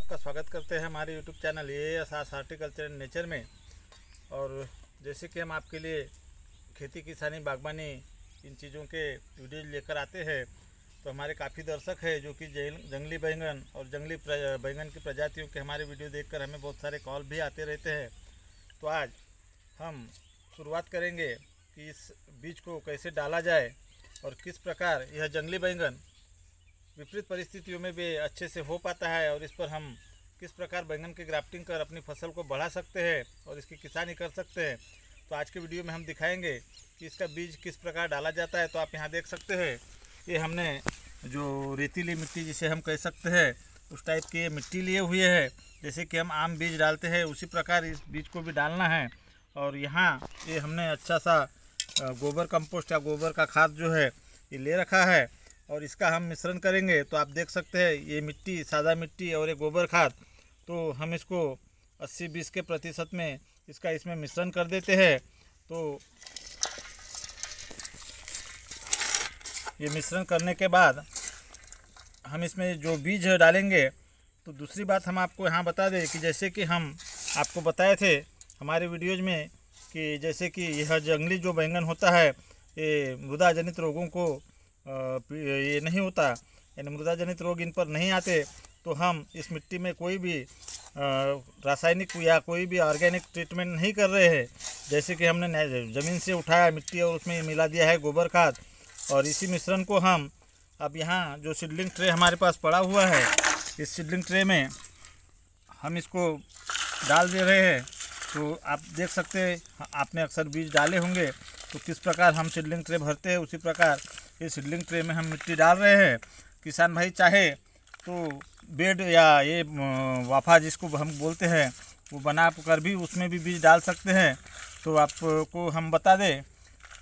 आपका स्वागत करते हैं हमारे यूट्यूब चैनल ए एस आस हार्टिकल्चर एंड नेचर में और जैसे कि हम आपके लिए खेती किसानी बागवानी इन चीज़ों के वीडियो लेकर आते हैं तो हमारे काफ़ी दर्शक है जो कि जंगली बैंगन और जंगली बैंगन की प्रजातियों के हमारे वीडियो देखकर हमें बहुत सारे कॉल भी आते रहते हैं तो आज हम शुरुआत करेंगे कि इस बीज को कैसे डाला जाए और किस प्रकार यह जंगली बैंगन विपरीत परिस्थितियों में भी अच्छे से हो पाता है और इस पर हम किस प्रकार बैंगन की ग्राफ्टिंग कर अपनी फसल को बढ़ा सकते हैं और इसकी किसानी कर सकते हैं तो आज के वीडियो में हम दिखाएंगे कि इसका बीज किस प्रकार डाला जाता है तो आप यहाँ देख सकते हैं ये हमने जो रेतीली मिट्टी जिसे हम कह सकते हैं उस टाइप की मिट्टी लिए हुए है जैसे कि हम आम बीज डालते हैं उसी प्रकार इस बीज को भी डालना है और यहाँ ये हमने अच्छा सा गोबर कंपोस्ट या गोबर का खाद जो है ये ले रखा है और इसका हम मिश्रण करेंगे तो आप देख सकते हैं ये मिट्टी सादा मिट्टी और ये गोबर खाद तो हम इसको 80-20 के प्रतिशत में इसका इसमें मिश्रण कर देते हैं तो ये मिश्रण करने के बाद हम इसमें जो बीज डालेंगे तो दूसरी बात हम आपको यहाँ बता दें कि जैसे कि हम आपको बताए थे हमारे वीडियोज में कि जैसे कि यह जंगली जो बैंगन होता है ये मृदा जनित रोगों को ये नहीं होता यानी मृदा जनित रोग इन पर नहीं आते तो हम इस मिट्टी में कोई भी रासायनिक या कोई भी ऑर्गेनिक ट्रीटमेंट नहीं कर रहे हैं जैसे कि हमने ज़मीन से उठाया मिट्टी और उसमें मिला दिया है गोबर खाद और इसी मिश्रण को हम अब यहाँ जो सीडलिंग ट्रे हमारे पास पड़ा हुआ है इस सीडलिंग ट्रे में हम इसको डाल दे रहे हैं तो आप देख सकते आपने अक्सर बीज डाले होंगे तो किस प्रकार हम सीडलिंग ट्रे भरते हैं उसी प्रकार ये सीडलिंग ट्रे में हम मिट्टी डाल रहे हैं किसान भाई चाहे तो बेड या ये वाफा जिसको हम बोलते हैं वो बना कर भी उसमें भी बीज डाल सकते हैं तो आपको हम बता दें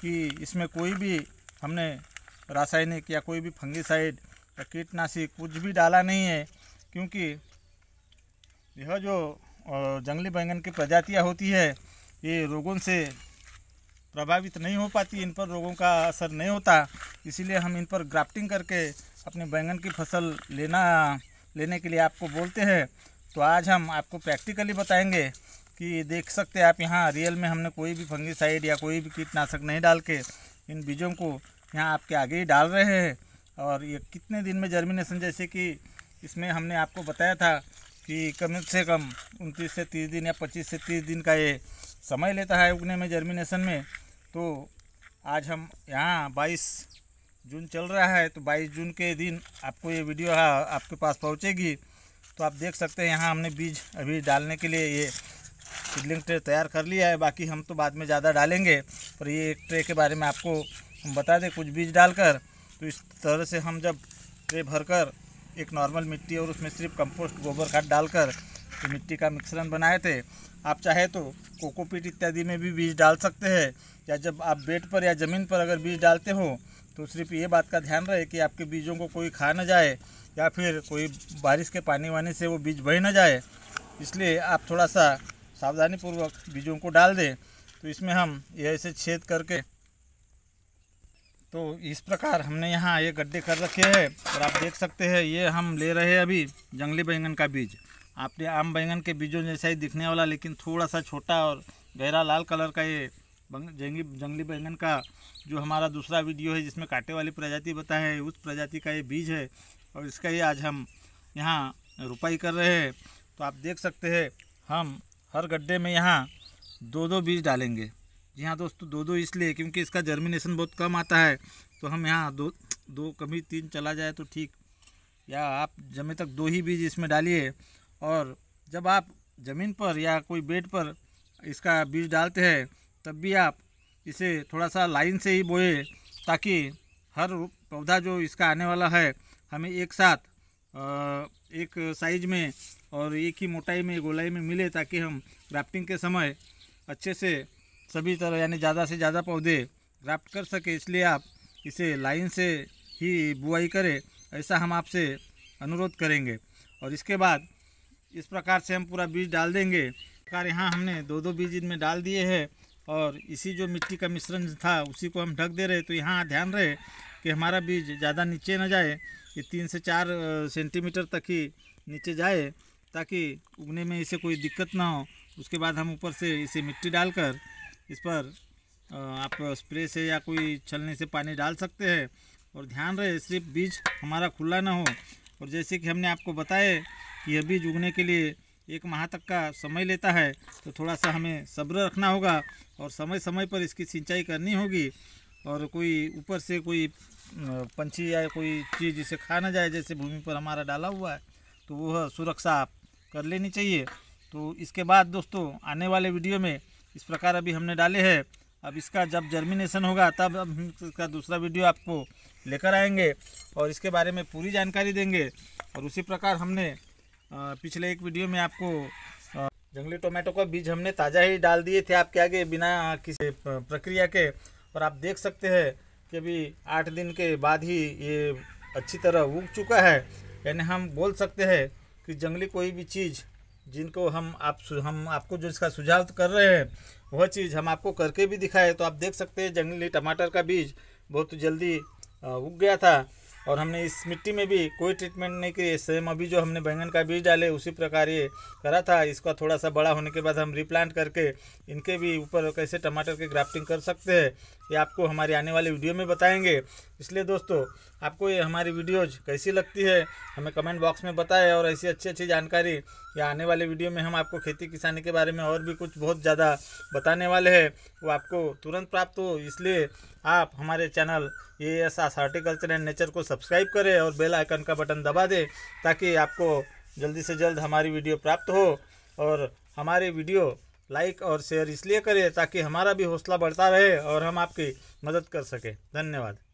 कि इसमें कोई भी हमने रासायनिक या कोई भी फंगिसाइड या कीटनाशी कुछ भी डाला नहीं है क्योंकि यह जो जंगली बैंगन की प्रजातियाँ होती है ये रोगों से प्रभावित नहीं हो पाती इन पर रोगों का असर नहीं होता इसीलिए हम इन पर ग्राफ्टिंग करके अपने बैंगन की फसल लेना लेने के लिए आपको बोलते हैं तो आज हम आपको प्रैक्टिकली बताएंगे कि देख सकते हैं आप यहाँ रियल में हमने कोई भी फंगीसाइड या कोई भी कीटनाशक नहीं डाल के इन बीजों को यहाँ आपके आगे ही डाल रहे हैं और ये कितने दिन में जर्मिनेशन जैसे कि इसमें हमने आपको बताया था कि कम से कम उनतीस से तीस दिन या पच्चीस से तीस दिन का ये समय लेता है उगने में जर्मिनेशन में तो आज हम यहाँ 22 जून चल रहा है तो 22 जून के दिन आपको ये वीडियो आपके पास पहुँचेगी तो आप देख सकते हैं यहाँ हमने बीज अभी डालने के लिए ये सीडलिंग ट्रे तैयार कर लिया है बाकी हम तो बाद में ज़्यादा डालेंगे पर ये एक ट्रे के बारे में आपको हम बता दें कुछ बीज डालकर तो इस तरह से हम जब ट्रे भरकर एक नॉर्मल मिट्टी और उसमें सिर्फ कंपोस्ट गोबर खाद डालकर तो मिट्टी का मिश्रण बनाए थे आप चाहे तो कोकोपीट इत्यादि में भी बीज डाल सकते हैं या जब आप बेड पर या ज़मीन पर अगर बीज डालते हो तो सिर्फ ये बात का ध्यान रहे कि आपके बीजों को कोई खा ना जाए या फिर कोई बारिश के पानी वानी से वो बीज बह ना जाए इसलिए आप थोड़ा सा पूर्वक बीजों को डाल दें तो इसमें हम ऐसे छेद करके तो इस प्रकार हमने यहाँ ये गड्ढे कर रखे हैं और आप देख सकते हैं ये हम ले रहे हैं अभी जंगली बैंगन का बीज आपने आम बैंगन के बीजों जैसा ही दिखने वाला लेकिन थोड़ा सा छोटा और गहरा लाल कलर का ये जंगली जंगली बैंगन का जो हमारा दूसरा वीडियो है जिसमें कांटे वाली प्रजाति बता है उस प्रजाति का ये बीज है और इसका ये आज हम यहाँ रुपाई कर रहे हैं तो आप देख सकते हैं हम हर गड्ढे में यहाँ दो दो बीज डालेंगे जी हाँ दोस्तों दो दो इसलिए क्योंकि इसका जर्मिनेशन बहुत कम आता है तो हम यहाँ दो दो कभी तीन चला जाए तो ठीक या आप जमे तक दो ही बीज इसमें डालिए और जब आप ज़मीन पर या कोई बेड पर इसका बीज डालते हैं तब भी आप इसे थोड़ा सा लाइन से ही बोए ताकि हर पौधा जो इसका आने वाला है हमें एक साथ एक साइज में और एक ही मोटाई में गोलाई में मिले ताकि हम ग्राफ्टिंग के समय अच्छे से सभी तरह यानी ज़्यादा से ज़्यादा पौधे ग्राफ्ट कर सके इसलिए आप इसे लाइन से ही बुआई करें ऐसा हम आपसे अनुरोध करेंगे और इसके बाद इस प्रकार से हम पूरा बीज डाल देंगे प्रकार यहाँ हमने दो दो बीज इनमें डाल दिए हैं और इसी जो मिट्टी का मिश्रण था उसी को हम ढक दे रहे तो यहाँ ध्यान रहे कि हमारा बीज ज़्यादा नीचे न जाए ये तीन से चार सेंटीमीटर तक ही नीचे जाए ताकि उगने में इसे कोई दिक्कत ना हो उसके बाद हम ऊपर से इसे मिट्टी डालकर इस पर आप स्प्रे से या कोई छलने से पानी डाल सकते हैं और ध्यान रहे सिर्फ बीज हमारा खुला ना हो और जैसे कि हमने आपको बताए कि अभी जुगने के लिए एक माह तक का समय लेता है तो थोड़ा सा हमें सब्र रखना होगा और समय समय पर इसकी सिंचाई करनी होगी और कोई ऊपर से कोई पंछी या कोई चीज़ जिसे खा ना जाए जैसे भूमि पर हमारा डाला हुआ है तो वह सुरक्षा कर लेनी चाहिए तो इसके बाद दोस्तों आने वाले वीडियो में इस प्रकार अभी हमने डाले हैं अब इसका जब जर्मिनेशन होगा तब हम इसका दूसरा वीडियो आपको लेकर आएंगे और इसके बारे में पूरी जानकारी देंगे और उसी प्रकार हमने पिछले एक वीडियो में आपको जंगली टोमेटो का बीज हमने ताज़ा ही डाल दिए थे आपके आगे बिना किसी प्रक्रिया के और आप देख सकते हैं कि अभी आठ दिन के बाद ही ये अच्छी तरह उग चुका है यानी हम बोल सकते हैं कि जंगली कोई भी चीज़ जिनको हम आप हम आपको जो इसका सुझाव कर रहे हैं वह चीज़ हम आपको करके भी दिखाए तो आप देख सकते हैं जंगली टमाटर का बीज बहुत जल्दी उग गया था और हमने इस मिट्टी में भी कोई ट्रीटमेंट नहीं किए सेम अभी जो हमने बैंगन का बीज डाले उसी प्रकार ये करा था इसका थोड़ा सा बड़ा होने के बाद हम रिप्लांट करके इनके भी ऊपर कैसे टमाटर के ग्राफ्टिंग कर सकते हैं ये आपको हमारे आने वाले वीडियो में बताएंगे इसलिए दोस्तों आपको ये हमारी वीडियोज कैसी लगती है हमें कमेंट बॉक्स में बताएं और ऐसी अच्छी अच्छी जानकारी या आने वाले वीडियो में हम आपको खेती किसानी के बारे में और भी कुछ बहुत ज़्यादा बताने वाले हैं वो आपको तुरंत प्राप्त हो इसलिए आप हमारे चैनल ये एस आस हार्टिकल्चर एंड नेचर को सब्सक्राइब करें और बेल आइकन का बटन दबा दें ताकि आपको जल्दी से जल्द हमारी वीडियो प्राप्त हो और हमारे वीडियो लाइक और शेयर इसलिए करें ताकि हमारा भी हौसला बढ़ता रहे और हम आपकी मदद कर सकें धन्यवाद